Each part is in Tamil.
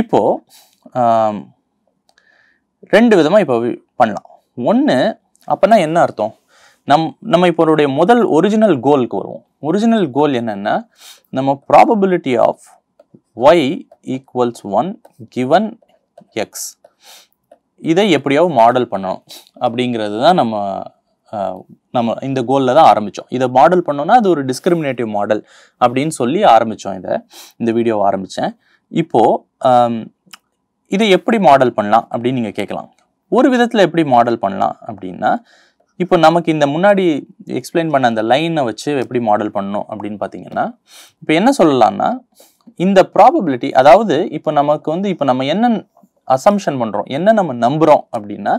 இப்போது ரெண்டு விதமாக இப்போ பண்ணலாம் ஒன்று அப்போனா என்ன அர்த்தம் நம் நம்ம இப்போடைய முதல் ஒரிஜினல் கோலுக்கு வருவோம் ஒரிஜினல் கோல் என்னென்னா நம்ம probability of Y equals one given X இதை எப்படியாவது மாடல் பண்ணணும் அப்படிங்கிறது தான் நம்ம நம்ம இந்த கோலில் தான் ஆரம்பித்தோம் இதை மாடல் பண்ணோன்னா அது ஒரு டிஸ்கிரிமினேட்டிவ் மாடல் அப்படின்னு சொல்லி ஆரம்பித்தோம் இதை இந்த வீடியோவை ஆரம்பித்தேன் இப்போது இதை எப்படி மாடல் பண்ணலாம் அப்படின்னு நீங்கள் கேட்கலாம் ஒரு விதத்தில் எப்படி மாடல் பண்ணலாம் அப்படின்னா இப்போ நமக்கு இந்த முன்னாடி எக்ஸ்பிளைன் பண்ண அந்த லைனை வச்சு எப்படி மாடல் பண்ணணும் அப்படின்னு பார்த்தீங்கன்னா இப்போ என்ன சொல்லலாம்னா இந்த ப்ராபபிலிட்டி அதாவது இப்போ நமக்கு வந்து இப்போ நம்ம என்ன அசம்ஷன் பண்ணுறோம் என்ன நம்ம நம்புகிறோம் அப்படின்னா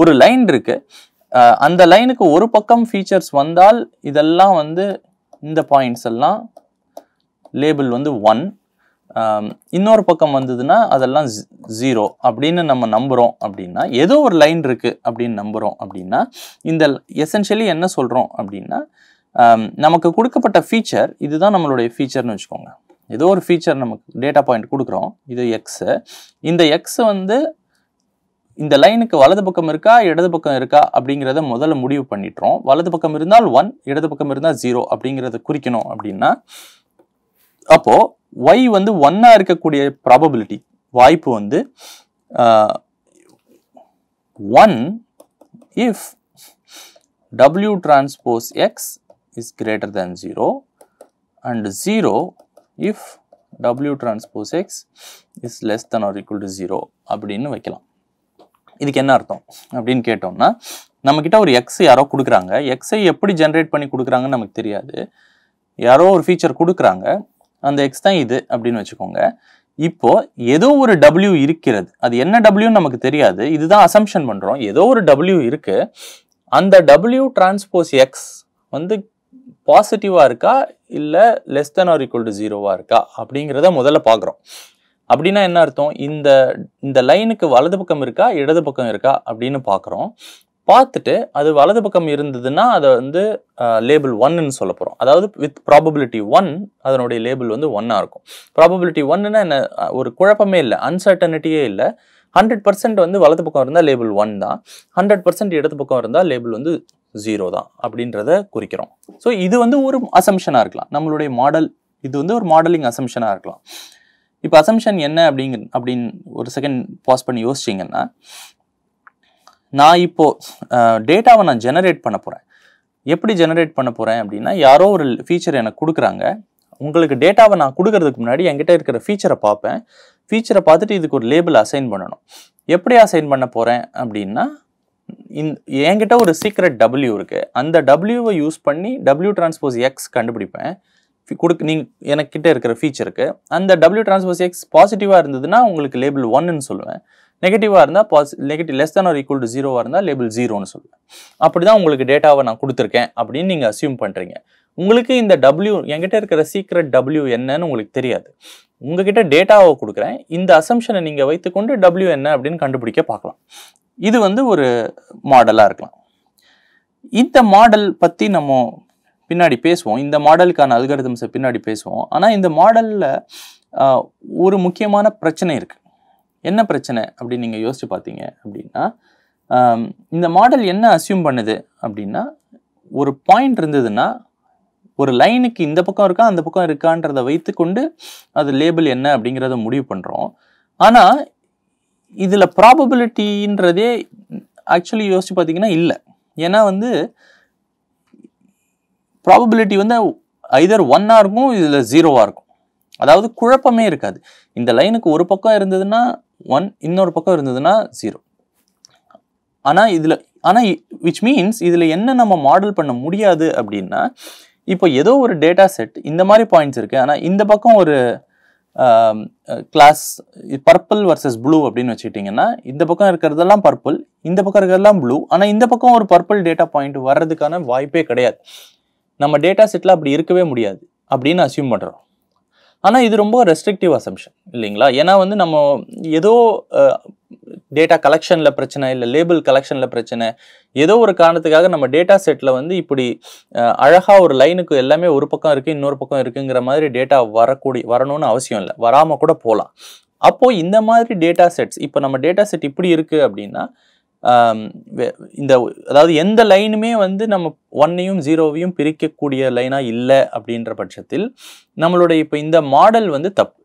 ஒரு லைன் இருக்குது அந்த லைனுக்கு ஒரு பக்கம் ஃபீச்சர்ஸ் வந்தால் இதெல்லாம் வந்து இந்த பாயிண்ட்ஸ் எல்லாம் லேபிள் வந்து ஒன் இன்னொரு பக்கம் வந்ததுன்னா அதெல்லாம் ஜீரோ அப்படின்னு நம்ம நம்புகிறோம் அப்படின்னா ஏதோ ஒரு லைன் இருக்குது அப்படின்னு நம்புகிறோம் அப்படின்னா இந்த எசென்ஷியலி என்ன சொல்கிறோம் அப்படின்னா நமக்கு கொடுக்கப்பட்ட ஃபீச்சர் இதுதான் நம்மளுடைய ஃபீச்சர்னு வச்சுக்கோங்க ஏதோ ஒரு ஃபீச்சர் நமக்கு டேட்டா பாயிண்ட் கொடுக்குறோம் இது எக்ஸு இந்த எக்ஸ் வந்து இந்த லைனுக்கு வலது பக்கம் இருக்கா இடது பக்கம் இருக்கா அப்படிங்கிறத முதல்ல முடிவு பண்ணிட்டுறோம் வலது பக்கம் இருந்தால் ஒன் இடது பக்கம் இருந்தால் ஜீரோ அப்படிங்கிறத குறிக்கணும் அப்படின்னா அப்போது ஒய் வந்து ஒன்னாக இருக்கக்கூடிய ப்ராபபிலிட்டி வாய்ப்பு வந்து one if W transpose X is greater than zero and zero if W transpose X is less than or equal to zero அப்படின்னு வைக்கலாம் இதுக்கு என்ன அர்த்தம் அப்படின்னு கேட்டோம்னா நம்மக்கிட்ட ஒரு எக்ஸ் யாரோ கொடுக்குறாங்க எக்ஸை எப்படி ஜென்ரேட் பண்ணி கொடுக்குறாங்கன்னு நமக்கு தெரியாது யாரோ ஒரு ஃபீச்சர் கொடுக்குறாங்க அந்த எக்ஸ் தான் இது அப்படின்னு வச்சுக்கோங்க இப்போ ஏதோ ஒரு டபிள்யூ இருக்கிறது அது என்ன டபிள்யூன்னு நமக்கு தெரியாது இதுதான் அசம்ஷன் பண்ணுறோம் ஏதோ ஒரு டபிள்யூ இருக்கு அந்த டபிள்யூ டிரான்ஸ்போஸ் எக்ஸ் வந்து பாசிட்டிவாக இருக்கா இல்லை less than or equal to ஜீரோவாக இருக்கா அப்படிங்கிறத முதல்ல பார்க்குறோம் அப்படின்னா என்ன அர்த்தம் இந்த இந்த லைனுக்கு வலது பக்கம் இருக்கா இடது பக்கம் இருக்கா அப்படின்னு பார்க்குறோம் பார்த்துட்டு அது வலது பக்கம் இருந்ததுன்னா அதை வந்து லேபிள் ஒன்னுன்னு சொல்ல போகிறோம் அதாவது வித் ப்ராபபிலிட்டி ஒன் அதனுடைய லேபிள் வந்து ஒன்னாக இருக்கும் ப்ராபபிலிட்டி ஒன்னுன்னா என்ன ஒரு குழப்பமே இல்லை அன்சர்டனிட்டியே இல்லை ஹண்ட்ரட் பர்சன்ட் வந்து வலது பக்கம் இருந்தால் லேபிள் ஒன் தான் ஹண்ட்ரட் பர்சன்ட் இடது பக்கம் இருந்தால் லேபிள் வந்து ஜீரோ தான் அப்படின்றத குறிக்கிறோம் ஸோ இது வந்து ஒரு அசம்ஷனாக இருக்கலாம் நம்மளுடைய மாடல் இது வந்து ஒரு மாடலிங் அசம்ஷனாக இருக்கலாம் இப்போ அசம்ஷன் என்ன அப்படிங்க அப்படின்னு ஒரு செகண்ட் பாஸ் பண்ணி யோசிச்சிங்கன்னா நான் இப்போது டேட்டாவை நான் ஜெனரேட் பண்ண போகிறேன் எப்படி ஜெனரேட் பண்ண போகிறேன் அப்படின்னா யாரோ ஒரு ஃபீச்சர் எனக்கு கொடுக்குறாங்க உங்களுக்கு டேட்டாவை நான் கொடுக்கறதுக்கு முன்னாடி என்கிட்ட இருக்கிற ஃபீச்சரை பார்ப்பேன் ஃபீச்சரை பார்த்துட்டு இதுக்கு ஒரு லேபிள் அசைன் பண்ணணும் எப்படி அசைன் பண்ண போகிறேன் அப்படின்னா இந் என்கிட்ட ஒரு சீக்ரெட் டபிள்யூ இருக்குது அந்த டபிள்யூவை யூஸ் பண்ணி டபிள்யூ டிரான்ஸ்போஸ் எக்ஸ் கண்டுபிடிப்பேன் கொடுக்க நீ எனக்கிட்ட இருக்கிற ஃபீச்சருக்கு அந்த டபிள்யூ டிரான்ஸ்போஸ் எக்ஸ் பாசிட்டிவாக இருந்ததுன்னா உங்களுக்கு லேபிள் ஒன்னுன்னு சொல்லுவேன் நெகட்டிவாக இருந்தால் பாசி negative less than or equal to ஜீரோவாக இருந்தால் லேபிள் ஜீரோன்னு சொல்லுவேன் அப்படி தான் உங்களுக்கு டேட்டாவை நான் கொடுத்துருக்கேன் அப்படின்னு நீங்கள் அசியூம் பண்ணுறீங்க உங்களுக்கு இந்த டபிள்யூ என்கிட்ட இருக்கிற சீக்ரெட் டபிள்யூ என்னன்னு உங்களுக்கு தெரியாது உங்ககிட்ட டேட்டாவை கொடுக்குறேன் இந்த அசம்ஷனை நீங்கள் வைத்துக்கொண்டு டபிள்யூ என்ன அப்படின்னு கண்டுபிடிக்க பார்க்கலாம் இது வந்து ஒரு மாடலாக இருக்கலாம் இந்த மாடல் பற்றி நம்ம பின்னாடி பேசுவோம் இந்த மாடலுக்கான அல்கரிதம்ஸை பின்னாடி பேசுவோம் ஆனால் இந்த மாடலில் ஒரு முக்கியமான பிரச்சனை இருக்குது என்ன பிரச்சனை அப்படின்னு நீங்கள் யோசிச்சு பார்த்தீங்க அப்படின்னா இந்த மாடல் என்ன அசியூம் பண்ணுது அப்படின்னா ஒரு பாயிண்ட் இருந்ததுன்னா ஒரு லைனுக்கு இந்த பக்கம் இருக்கா அந்த பக்கம் இருக்கான்றத கொண்டு அது லேபிள் என்ன அப்படிங்கிறத முடிவு பண்ணுறோம் ஆனால் இதில் ப்ராபபிலிட்டின்றதே ஆக்சுவலி யோசிச்சு பார்த்தீங்கன்னா இல்லை ஏன்னா வந்து ப்ராபபிலிட்டி வந்து ஐதர் ஒன்னாக இருக்கும் இதில் ஜீரோவாக இருக்கும் அதாவது குழப்பமே இருக்காது இந்த லைனுக்கு ஒரு பக்கம் இருந்ததுன்னா ஒன் இன்னொரு பக்கம் இருந்ததுன்னா ஜீரோ ஆனால் இதில் ஆனால் விச் மீன்ஸ் இதில் என்ன நம்ம மாடல் பண்ண முடியாது அப்படின்னா இப்போ ஏதோ ஒரு டேட்டா செட் இந்த மாதிரி பாயிண்ட்ஸ் இருக்குது ஆனால் இந்த பக்கம் ஒரு கிளாஸ் பர்பிள் வர்சஸ் ப்ளூ அப்படின்னு வச்சுக்கிட்டிங்கன்னா இந்த பக்கம் இருக்கிறதெல்லாம் பர்பிள் இந்த பக்கம் இருக்கிறதெல்லாம் ப்ளூ ஆனால் இந்த பக்கம் ஒரு பர்பிள் டேட்டா பாயிண்ட் வர்றதுக்கான வாய்ப்பே கிடையாது நம்ம டேட்டா செட்டில் அப்படி இருக்கவே முடியாது அப்படின்னு அசியூம் பண்ணுறோம் ஆனால் இது ரொம்ப ரெஸ்ட்ரிக்டிவ் அசம்ஷன் இல்லைங்களா ஏன்னா வந்து நம்ம ஏதோ டேட்டா கலெக்ஷனில் பிரச்சனை இல்லை லேபிள் கலெக்ஷனில் பிரச்சனை ஏதோ ஒரு காரணத்துக்காக நம்ம டேட்டா செட்டில் வந்து இப்படி அழகாக ஒரு லைனுக்கு எல்லாமே ஒரு பக்கம் இருக்குது இன்னொரு பக்கம் இருக்குங்கிற மாதிரி டேட்டா வரக்கூடிய வரணும்னு அவசியம் இல்லை வராமல் கூட போகலாம் அப்போது இந்த மாதிரி டேட்டா செட்ஸ் இப்போ நம்ம டேட்டா செட் இப்படி இருக்குது அப்படின்னா இந்த அதாவது எந்த லைனுமே வந்து நம்ம ஒன்னையும் ஜீரோவையும் பிரிக்கக்கூடிய லைனாக இல்லை அப்படின்ற பட்சத்தில் நம்மளுடைய இப்போ இந்த மாடல் வந்து தப்பு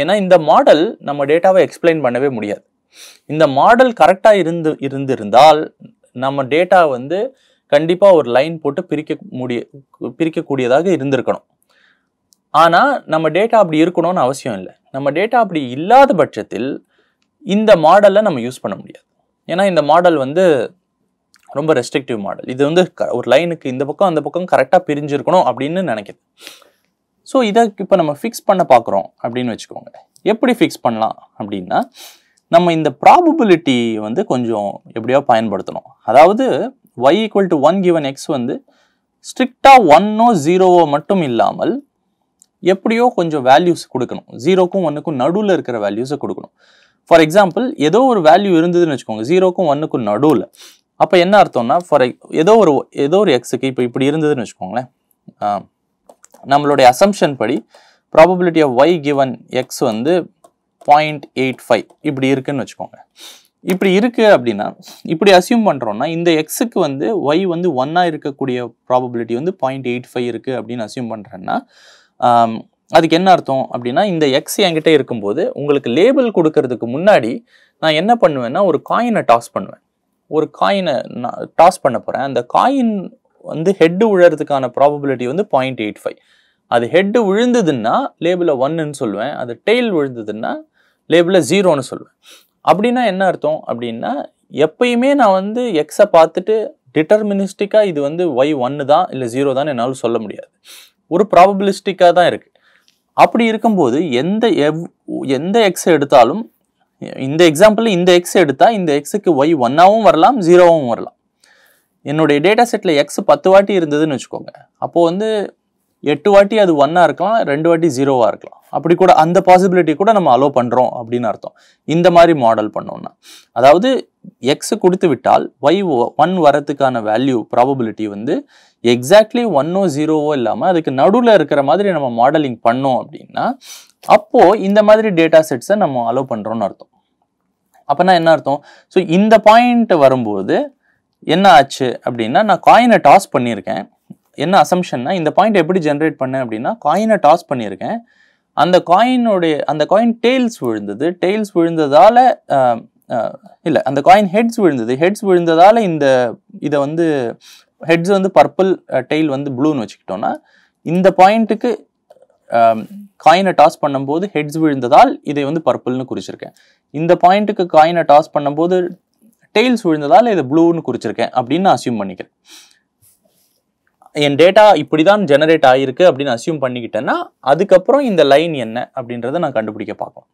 ஏன்னா இந்த மாடல் நம்ம டேட்டாவை எக்ஸ்பிளைன் பண்ணவே முடியாது இந்த மாடல் கரெக்டாக இருந்து இருந்திருந்தால் நம்ம டேட்டா வந்து கண்டிப்பாக ஒரு லைன் போட்டு பிரிக்க முடிய பிரிக்கக்கூடியதாக இருந்திருக்கணும் ஆனால் நம்ம டேட்டா அப்படி இருக்கணும்னு அவசியம் இல்லை நம்ம டேட்டா அப்படி இல்லாத பட்சத்தில் இந்த மாடலை நம்ம யூஸ் பண்ண முடியாது ஏன்னா இந்த மாடல் வந்து ரொம்ப ரெஸ்ட்ரிக்டிவ் மாடல் இது வந்து ஒரு லைனுக்கு இந்த பக்கம் அந்த பக்கம் கரெக்டாக பிரிஞ்சிருக்கணும் அப்படின்னு நினைக்கிது ஸோ இதை இப்போ நம்ம ஃபிக்ஸ் பண்ண பார்க்குறோம் அப்படின்னு வச்சுக்கோங்க எப்படி ஃபிக்ஸ் பண்ணலாம் அப்படின்னா நம்ம இந்த ப்ராபபிலிட்டி வந்து கொஞ்சம் எப்படியோ பயன்படுத்தணும் அதாவது Y equal to one given X வந்து ஸ்ட்ரிக்டாக ஒன்னோ ஜீரோவோ மட்டும் இல்லாமல் எப்படியோ கொஞ்சம் வேல்யூஸ் கொடுக்கணும் ஜீரோக்கும் ஒன்றுக்கும் நடுவில் இருக்கிற வேல்யூஸை கொடுக்கணும் ஃபார் எக்ஸாம்பிள் ஏதோ ஒரு வேல்யூ இருந்ததுன்னு வச்சுக்கோங்க ஜீரோக்கும் ஒன்றுக்கும் நடுவில் அப்போ என்ன அர்த்தம்னா ஃபார் ஏதோ ஒரு ஏதோ ஒரு எக்ஸுக்கு இப்போ இப்படி இருந்ததுன்னு வச்சுக்கோங்களேன் நம்மளுடைய அசம்ஷன் படி probability of Y given X வந்து பாயிண்ட் எயிட் ஃபைவ் இப்படி இருக்குதுன்னு வச்சுக்கோங்க இப்படி இருக்குது அப்படின்னா இப்படி அசியூம் பண்ணுறோன்னா இந்த எக்ஸுக்கு வந்து ஒய் வந்து ஒன்னாக இருக்கக்கூடிய ப்ராபபிலிட்டி வந்து பாயிண்ட் எயிட் ஃபைவ் இருக்குது அப்படின்னு அசியூம் பண்ணுறேன்னா அதுக்கு என்ன அர்த்தம் அப்படின்னா இந்த எக்ஸ் என்கிட்ட இருக்கும்போது உங்களுக்கு லேபிள் கொடுக்கறதுக்கு முன்னாடி நான் என்ன பண்ணுவேன்னா ஒரு காயினை டாஸ் பண்ணுவேன் ஒரு காயினை நான் டாஸ் பண்ண போகிறேன் அந்த காயின் வந்து ஹெட்டு விழுறதுக்கான ப்ராபபிலிட்டி வந்து பாயிண்ட் எயிட் ஃபைவ் அது ஹெட்டு விழுந்ததுன்னா லேபிளை ஒன்னுன்னு சொல்லுவேன் அது டெய்ல் விழுந்ததுன்னா லேபிளை ஜீரோன்னு சொல்லுவேன் அப்படின்னா என்ன அர்த்தம் அப்படின்னா எப்பயுமே நான் வந்து எக்ஸை பார்த்துட்டு டிட்டர்மினிஸ்டிக்காக இது வந்து ஒய் ஒன்று தான் இல்லை ஜீரோ தான் என்னால் சொல்ல முடியாது ஒரு ப்ராபபிலிஸ்டிக்காக தான் இருக்குது அப்படி இருக்கும்போது எந்த எவ் எந்த எக்ஸ் எடுத்தாலும் இந்த எக்ஸாம்பிள் இந்த எக்ஸ் எடுத்தால் இந்த எக்ஸுக்கு ஒய் ஒன்னாகவும் வரலாம் ஜீரோவும் வரலாம் என்னுடைய டேட்டா செட்டில் எக்ஸ் பத்து வாட்டி இருந்ததுன்னு வச்சுக்கோங்க அப்போது வந்து எட்டு வாட்டி அது ஒன்னாக இருக்கலாம் ரெண்டு வாட்டி ஜீரோவாக இருக்கலாம் அப்படி கூட அந்த பாசிபிலிட்டி கூட நம்ம அலோவ் பண்ணுறோம் அப்படின்னு அர்த்தம் இந்த மாதிரி மாடல் பண்ணோம்னா அதாவது எக்ஸ் கொடுத்து விட்டால் ஒய் ஒன் வரத்துக்கான வேல்யூ ப்ராபபிலிட்டி வந்து எக்ஸாக்ட்லி ஒன்னோ ஜீரோவோ இல்லாமல் அதுக்கு நடுவில் இருக்கிற மாதிரி நம்ம மாடலிங் பண்ணோம் அப்படின்னா அப்போது இந்த மாதிரி டேட்டா செட்ஸை நம்ம அலோவ் பண்ணுறோன்னு அர்த்தம் அப்போனா என்ன அர்த்தம் ஸோ இந்த பாயிண்ட் வரும்போது என்ன ஆச்சு அப்படின்னா நான் காயினை டாஸ் பண்ணியிருக்கேன் என்ன அசம்ஷன்னா இந்த பாயிண்ட் எப்படி ஜென்ரேட் பண்ணேன் அப்படின்னா காயினை டாஸ் பண்ணியிருக்கேன் அந்த காயினுடைய அந்த காயின் டெய்ல்ஸ் விழுந்தது டெய்ல்ஸ் விழுந்ததால் இல்லை அந்த காயின் ஹெட்ஸ் விழுந்தது ஹெட்ஸ் விழுந்ததால் இந்த இதை வந்து ஹெட்ஸ் வந்து பர்பிள் டெய்ல் வந்து ப்ளூன்னு வச்சுக்கிட்டோன்னா இந்த பாயிண்ட்டுக்கு காயினை டாஸ் பண்ணும்போது ஹெட்ஸ் விழுந்ததால் இதை வந்து பர்பிள்னு குறிச்சிருக்கேன் இந்த பாயிண்ட்டுக்கு காயினை டாஸ் பண்ணும்போது டெய்ல்ஸ் விழுந்ததால் இதை ப்ளூன்னு குறிச்சிருக்கேன் அப்படின்னு அசியூம் பண்ணிக்கிறேன் என் டேட்டா இப்படி தான் ஜெனரேட் ஆகிருக்கு அப்படின்னு அசியூம் பண்ணிக்கிட்டேன்னா அதுக்கப்புறம் இந்த லைன் என்ன அப்படின்றத நான் கண்டுபிடிக்க பார்க்கலாம்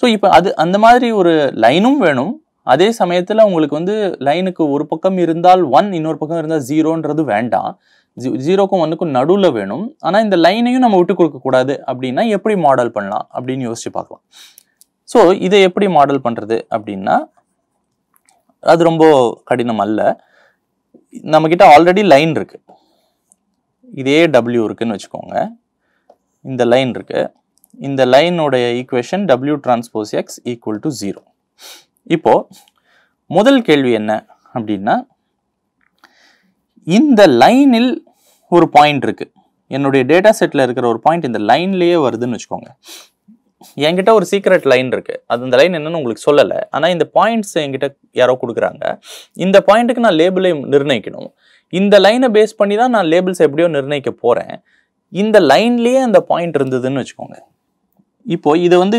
ஸோ இப்போ அது அந்த மாதிரி ஒரு லைனும் வேணும் அதே சமயத்தில் உங்களுக்கு வந்து லைனுக்கு ஒரு பக்கம் இருந்தால் ஒன் இன்னொரு பக்கம் இருந்தால் ஜீரோன்றது வேண்டாம் ஜீரோக்கும் ஒன்றுக்கும் நடுவில் வேணும் ஆனால் இந்த லைனையும் நம்ம விட்டு கொடுக்கக்கூடாது அப்படின்னா எப்படி மாடல் பண்ணலாம் அப்படின்னு யோசித்து பார்க்கலாம் ஸோ இதை எப்படி மாடல் பண்ணுறது அப்படின்னா அது ரொம்ப கடினம் அல்ல நம்மக்கிட்ட ஆல்ரெடி லைன் இருக்குது இதே டபுள்யூ இருக்குதுன்னு வச்சுக்கோங்க இந்த லைன் இருக்குது இந்த லைனுடைய equation W transpose X equal to zero இப்போது முதல் கேள்வி என்ன அப்படின்னா இந்த லைனில் ஒரு பாயிண்ட் இருக்குது என்னுடைய டேட்டா செட்டில் இருக்கிற ஒரு பாயிண்ட் இந்த லைன்லேயே வருதுன்னு வச்சுக்கோங்க என்கிட்ட ஒரு சீக்ரெட் லைன் இருக்குது அது அந்த லைன் என்னன்னு உங்களுக்கு சொல்லலை ஆனால் இந்த பாயிண்ட்ஸ் என்கிட்ட யாரோ கொடுக்குறாங்க இந்த பாயிண்ட்டுக்கு நான் லேபிளை நிர்ணயிக்கணும் இந்த லைனை பேஸ் பண்ணி தான் நான் லேபிள்ஸ் எப்படியோ நிர்ணயிக்க போகிறேன் இந்த லைன்லேயே அந்த பாயிண்ட் இருந்ததுன்னு வச்சுக்கோங்க இப்போது இது வந்து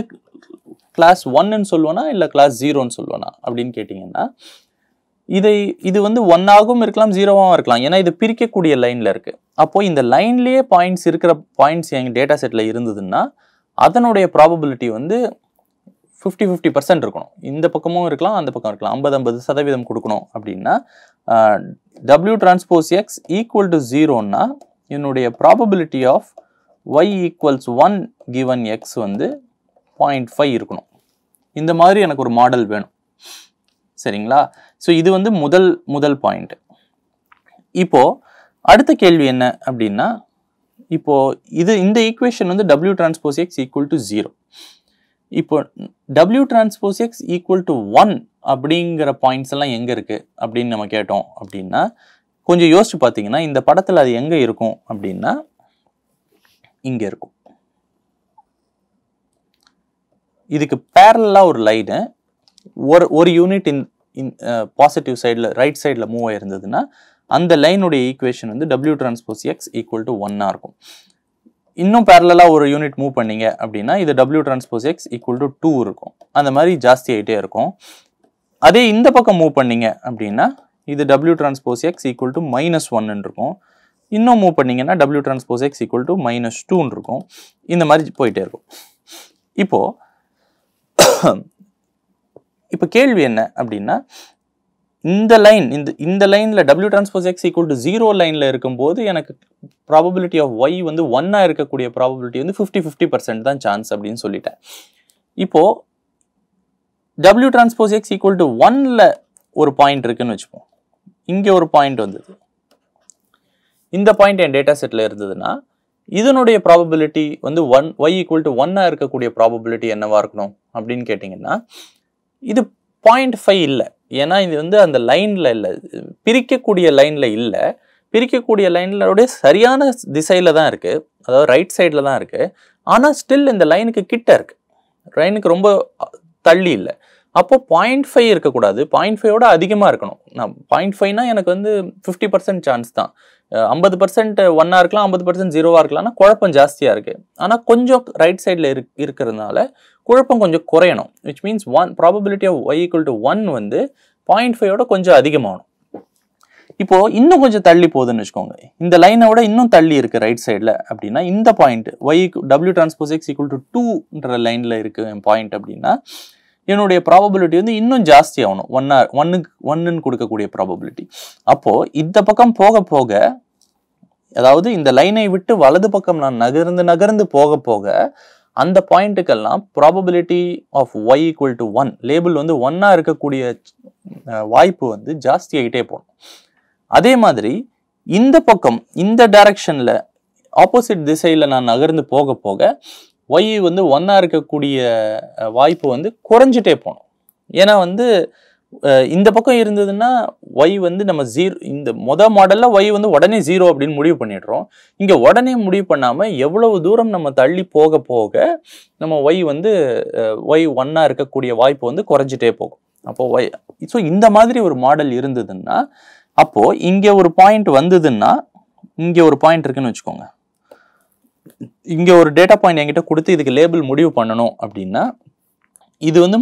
கிளாஸ் ஒன்னு சொல்லுவேனா இல்லை கிளாஸ் ஜீரோன்னு சொல்லுவேனா அப்படின்னு கேட்டிங்கன்னா இதை இது வந்து ஒன்னாகவும் இருக்கலாம் ஜீரோவாகவும் இருக்கலாம் ஏன்னா இது பிரிக்கக்கூடிய லைனில் இருக்குது அப்போது இந்த லைன்லேயே பாயிண்ட்ஸ் இருக்கிற பாயிண்ட்ஸ் எங்கள் டேட்டா செட்டில் இருந்ததுன்னா அதனுடைய ப்ராபபிலிட்டி வந்து ஃபிஃப்டி ஃபிஃப்டி பர்சன்ட் இருக்கணும் இந்த பக்கமும் இருக்கலாம் அந்த பக்கம் இருக்கலாம் ஐம்பது ஐம்பது சதவீதம் கொடுக்கணும் அப்படின்னா W transpose X equal to ஜீரோன்னா என்னுடைய probability of Y equals one given X வந்து பாயிண்ட் ஃபைவ் இருக்கணும் இந்த மாதிரி எனக்கு ஒரு மாடல் வேணும் சரிங்களா ஸோ இது வந்து முதல் முதல் பாயிண்ட் இப்போது அடுத்த கேள்வி என்ன அப்படின்னா இப்போது இது இந்த ஈக்குவேஷன் வந்து W transpose X equal to zero இப்போ W transpose X equal to one அப்படிங்கிற பாயிண்ட்ஸ் எல்லாம் எங்கே இருக்குது அப்படின்னு நம்ம கேட்டோம் அப்படின்னா கொஞ்சம் யோசிச்சு பார்த்தீங்கன்னா இந்த படத்தில் அது எங்கே இருக்கும் அப்படின்னா இங்கே இருக்கும் இதுக்கு பேரலாக ஒரு லைனு ஒரு ஒரு யூனிட் இன் இன் பாசிட்டிவ் சைடில் ரைட் சைடில் மூவ் ஆயிருந்ததுன்னா அந்த லைனுடைய ஈக்குவேஷன் வந்து W transpose X equal to ஒன்னாக இருக்கும் இன்னும் பேரலாக ஒரு யூனிட் மூவ் பண்ணீங்க அப்படின்னா இது W transpose X equal to two இருக்கும் அந்த மாதிரி ஜாஸ்தி ஆகிட்டே இருக்கும் அதே இந்த பக்கம் மூவ் பண்ணீங்க அப்படின்னா இது W transpose X equal to minus ஒன்னு இருக்கும் இன்னும் மூவ் பண்ணிங்கன்னா W transpose X equal to minus டூன்னு இருக்கும் இந்த மாதிரி போயிட்டே இருக்கும் இப்போது இப்போ கேள்வி என்ன அப்படின்னா இந்த லைன் இந்த இந்த லைனில் W transpose X equal to zero லைனில் இருக்கும்போது எனக்கு ப்ராபபிலிட்டி ஆஃப் ஒய் வந்து ஒன்னாக இருக்கக்கூடிய ப்ராபபிலிட்டி வந்து ஃபிஃப்டி ஃபிஃப்டி பர்சன்ட் தான் சான்ஸ் அப்படின்னு சொல்லிட்டேன் இப்போது W transpose X equal to ஒன்னில் ஒரு பாயிண்ட் இருக்குன்னு வச்சுப்போம் இங்கே ஒரு பாயிண்ட் வந்தது இந்த பாயிண்ட் என் டேட்டா செட்டில் இருந்ததுன்னா இதனுடைய ப்ராபபிலிட்டி வந்து ஒன் ஒய் ஈக்குவல் டு ஒன்னாக இருக்கக்கூடிய ப்ராபபிலிட்டி என்னவாக இருக்கணும் அப்படின்னு கேட்டிங்கன்னா இது பாயிண்ட் ஃபைவ் இல்லை ஏன்னா இது வந்து அந்த லைனில் இல்லை பிரிக்கக்கூடிய லைனில் இல்லை பிரிக்கக்கூடிய லைன்லோடைய சரியான திசையில் தான் இருக்குது அதாவது ரைட் சைடில் தான் இருக்குது ஆனால் ஸ்டில் இந்த லைனுக்கு கிட்ட இருக்குது லைனுக்கு ரொம்ப தள்ளி இல்லை அப்போது பாயிண்ட் ஃபைவ் இருக்கக்கூடாது பாயிண்ட் ஃபைவோட அதிகமாக இருக்கணும் நான் பாயிண்ட் ஃபைவ்னா எனக்கு வந்து ஃபிஃப்டி பர்சன்ட் சான்ஸ் தான் ஐம்பது பர்சன்ட் ஒன்னாக இருக்கலாம் ஐம்பது பர்சன்ட் ஜீரோவாக இருக்கலாம்னா குழப்பம் ஜாஸ்தியாக இருக்குது ஆனால் கொஞ்சம் ரைட் சைடில் இரு இருக்கிறதுனால குழப்பம் கொஞ்சம் குறையணும் which means one probability of Y equal to one வந்து பாயிண்ட் ஃபைவோட கொஞ்சம் அதிகமாகணும் இப்போது இன்னும் கொஞ்சம் தள்ளி போகுதுன்னு வச்சுக்கோங்க இந்த லைனை விட இன்னும் தள்ளி இருக்குது ரைட் சைடில் அப்படின்னா இந்த point Y W transpose X equal to டூன்ற லைனில் இருக்கு பாயிண்ட் அப்படின்னா என்னுடைய ப்ராபபிலிட்டி வந்து இன்னும் ஜாஸ்தி ஆகணும் ஒன்னா ஒன்னுக்கு ஒன்னுன்னு கொடுக்கக்கூடிய ப்ராபபிலிட்டி அப்போது இந்த பக்கம் போக போக அதாவது இந்த லைனை விட்டு வலது பக்கம் நான் நகர்ந்து நகர்ந்து போக போக அந்த பாயிண்ட்டுக்கெல்லாம் probability of Y equal to one label வந்து ஒன்னாக இருக்கக்கூடிய வாய்ப்பு வந்து ஜாஸ்தி ஆகிட்டே போகணும் அதே மாதிரி இந்த பக்கம் இந்த டைரக்ஷனில் ஆப்போசிட் திசையில் நான் நகர்ந்து போக போக ஒய் வந்து ஒன்றா இருக்கக்கூடிய வாய்ப்பு வந்து குறைஞ்சிட்டே போகணும் ஏன்னா வந்து இந்த பக்கம் இருந்ததுன்னா ஒய் வந்து நம்ம ஜீரோ இந்த மொத மாடலில் ஒய் வந்து உடனே ஜீரோ அப்படின்னு முடிவு பண்ணிடுறோம் இங்கே உடனே முடிவு பண்ணாமல் எவ்வளவு தூரம் நம்ம தள்ளி போக போக நம்ம ஒய் வந்து ஒய் ஒன்னாக இருக்கக்கூடிய வாய்ப்பு வந்து குறைஞ்சிட்டே போகும் அப்போ ஒய் ஸோ இந்த மாதிரி ஒரு மாடல் இருந்ததுன்னா அப்போது இங்கே ஒரு பாயிண்ட் வந்ததுன்னா இங்கே ஒரு பாயிண்ட் இருக்குன்னு வச்சுக்கோங்க இங்கே ஒரு டேட்டா பாயிண்ட் என்கிட்ட கொடுத்து இதுக்கு லேபிள் முடிவு பண்ணணும் அப்படின்னா இது வந்து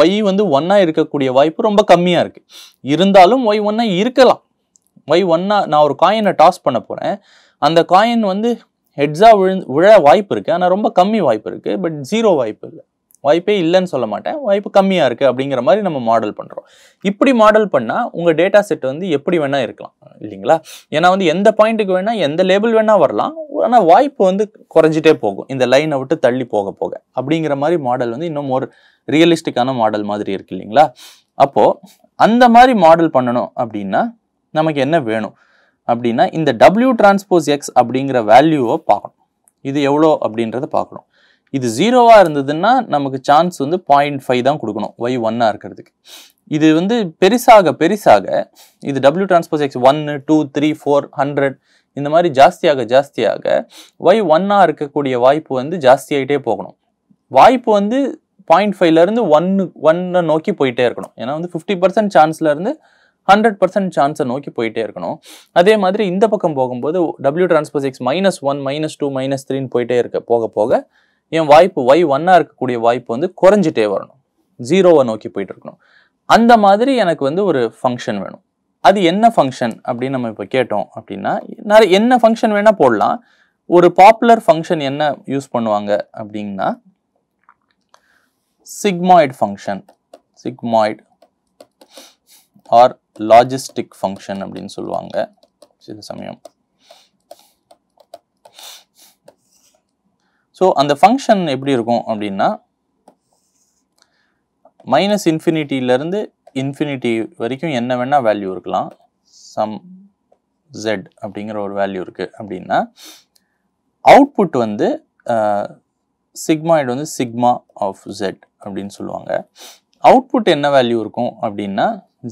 ஒய் வந்து ஒன்னாக இருக்கக்கூடிய வாய்ப்பு ரொம்ப கம்மியாக இருக்குது இருந்தாலும் ஒய் ஒன்னாக இருக்கலாம் ஒய் ஒன்னாக நான் ஒரு காயினை டாஸ் பண்ண போகிறேன் அந்த காயின் வந்து ஹெட்ஸாக விழு விழ வாய்ப்பு இருக்குது ஆனால் ரொம்ப கம்மி வாய்ப்பு இருக்குது பட் ஜீரோ வாய்ப்பு இல்லை வாய்ப்பே இல்லைன்னு சொல்ல மாட்டேன் வாய்ப்பு கம்மியாக இருக்குது அப்படிங்கிற மாதிரி நம்ம மாடல் பண்ணுறோம் இப்படி மாடல் பண்ணால் உங்கள் டேட்டா செட் வந்து எப்படி வேணால் இருக்கலாம் இல்லைங்களா ஏன்னா வந்து எந்த பாயிண்ட்டுக்கு வேணால் எந்த லேபிள் வேணால் வரலாம் ஆனால் வாய்ப்பு வந்து குறைஞ்சிட்டே போகும் இந்த லைனை விட்டு தள்ளி போக போக அப்படிங்கிற மாதிரி மாடல் வந்து இன்னும் ஒரு ரியலிஸ்டிக்கான மாடல் மாதிரி இருக்குது இல்லைங்களா அப்போது அந்த மாதிரி மாடல் பண்ணணும் அப்படின்னா நமக்கு என்ன வேணும் அப்படின்னா இந்த டபிள்யூ டிரான்ஸ்போஸ் எக்ஸ் அப்படிங்கிற வேல்யூவை பார்க்கணும் இது எவ்வளோ அப்படின்றத பார்க்கணும் இது ஜீரோவாக இருந்ததுன்னா நமக்கு சான்ஸ் வந்து பாயிண்ட் ஃபைவ் தான் கொடுக்கணும் ஒய் ஒன்னாக இருக்கிறதுக்கு இது வந்து பெருசாக பெருசாக இது டபுள்யூ டிரான்ஸ்போஸ் எக்ஸ் ஒன்று டூ த்ரீ ஃபோர் ஹண்ட்ரட் இந்த மாதிரி ஜாஸ்தியாக ஜாஸ்தியாக ஒய் ஒன்னாக இருக்கக்கூடிய வாய்ப்பு வந்து ஜாஸ்தியாகிட்டே போகணும் வாய்ப்பு வந்து பாயிண்ட் ஃபைவ்லேருந்து ஒன்று ஒன்னை நோக்கி போயிட்டே இருக்கணும் ஏன்னா வந்து ஃபிஃப்டி பர்சன்ட் சான்ஸ்லேருந்து ஹண்ட்ரட் பர்சன்ட் சான்ஸை நோக்கி போயிட்டே இருக்கணும் அதே மாதிரி இந்த பக்கம் போகும்போது W transpose X minus one minus two minus த்ரீன்னு போயிட்டே இருக்க போக போக என் வாய்ப்பு ஒய் ஒன்னாக இருக்கக்கூடிய வாய்ப்பு வந்து குறைஞ்சிட்டே வரணும் ஜீரோவை நோக்கி போயிட்டு இருக்கணும் அந்த மாதிரி எனக்கு வந்து ஒரு ஃபங்க்ஷன் வேணும் அது என்ன ஃபங்க்ஷன் அப்படின்னு நம்ம இப்போ கேட்டோம் அப்படின்னா நிறைய என்ன ஃபங்க்ஷன் வேணால் போடலாம் ஒரு பாப்புலர் ஃபங்க்ஷன் என்ன யூஸ் பண்ணுவாங்க அப்படின்னா sigmoid function sigmoid or logistic function அப்படின்னு சொல்லுவாங்க சில சமயம் ஸோ அந்த ஃபங்க்ஷன் எப்படி இருக்கும் அப்படின்னா மைனஸ் இன்ஃபினிட்டியிலேருந்து இன்ஃபினிட்டி வரைக்கும் என்ன வேணால் வேல்யூ இருக்கலாம் சம் ஜெட் அப்படிங்கிற ஒரு வேல்யூ இருக்குது அப்படின்னா அவுட்புட் வந்து சிக்மாய்டு வந்து சிக்மா ஆஃப் ஜெட் அப்படின்னு சொல்லுவாங்க அவுட்புட் என்ன வேல்யூ இருக்கும் அப்படின்னா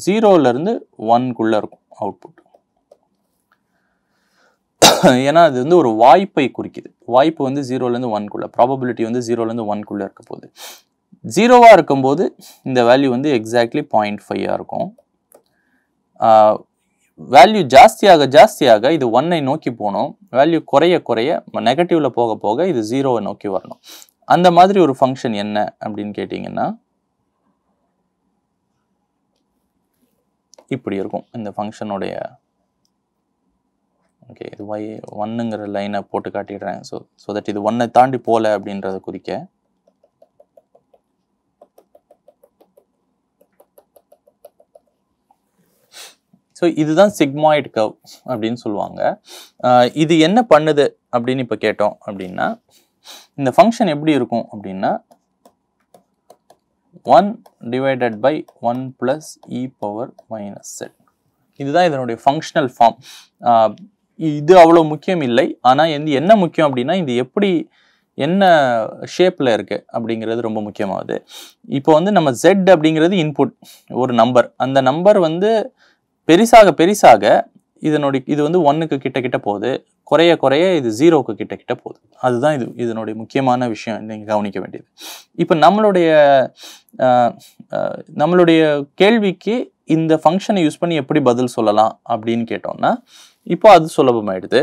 ஜீரோலேருந்து ஒன்குள்ளே இருக்கும் அவுட்புட் ஏன்னா அது வந்து ஒரு வாய்ப்பை குறிக்குது வாய்ப்பு வந்து ஜீரோலேருந்து ஒன்குள்ளே ப்ராபபிலிட்டி வந்து ஜீரோலேருந்து ஒன்குள்ளே இருக்க போகுது ஜீரோவாக இருக்கும்போது இந்த வேல்யூ வந்து எக்ஸாக்ட்லி பாயிண்ட் ஃபைவாக இருக்கும் வேல்யூ ஜாஸ்தியாக ஜாஸ்தியாக இது ஒன்னை நோக்கி போகணும் வேல்யூ குறைய குறைய நெகட்டிவில் போக போக இது ஜீரோவை நோக்கி வரணும் அந்த மாதிரி ஒரு ஃபங்க்ஷன் என்ன அப்படின்னு கேட்டிங்கன்னா இப்படி இருக்கும் இந்த ஃபங்க்ஷனுடைய ஓகே இது ஒய் ஒன்னுங்கிற லைனை போட்டு காட்டிடுறேன் ஸோ ஸோ தட் இது ஒன்னை தாண்டி போகல அப்படின்றத குறிக்க ஸோ இதுதான் சிக்மாய்ட் கவ் அப்படின்னு சொல்லுவாங்க இது என்ன பண்ணுது அப்படின்னு இப்போ கேட்டோம் அப்படின்னா இந்த ஃபங்க்ஷன் எப்படி இருக்கும் அப்படின்னா one divided by one plus e power minus Z இதுதான் இதனுடைய ஃபங்க்ஷனல் ஃபார்ம் இது அவ்வளோ முக்கியம் இல்லை ஆனால் இந்த என்ன முக்கியம் அப்படின்னா இது எப்படி என்ன ஷேப்பில் இருக்குது அப்படிங்கிறது ரொம்ப முக்கியமாகுது இப்போ வந்து நம்ம ஜெட் அப்படிங்கிறது இன்புட் ஒரு நம்பர் அந்த நம்பர் வந்து பெரிசாக பெரிசாக இதனுடைய இது வந்து ஒன்னுக்கு கிட்ட கிட்ட போகுது குறைய குறைய இது ஜீரோவுக்கு கிட்ட கிட்ட போகுது அதுதான் இது இதனுடைய முக்கியமான விஷயம் நீங்கள் கவனிக்க வேண்டியது இப்போ நம்மளுடைய நம்மளுடைய கேள்விக்கு இந்த ஃபங்க்ஷனை யூஸ் பண்ணி எப்படி பதில் சொல்லலாம் அப்படின்னு கேட்டோம்னா இப்போ அது சுலபமாயிடுது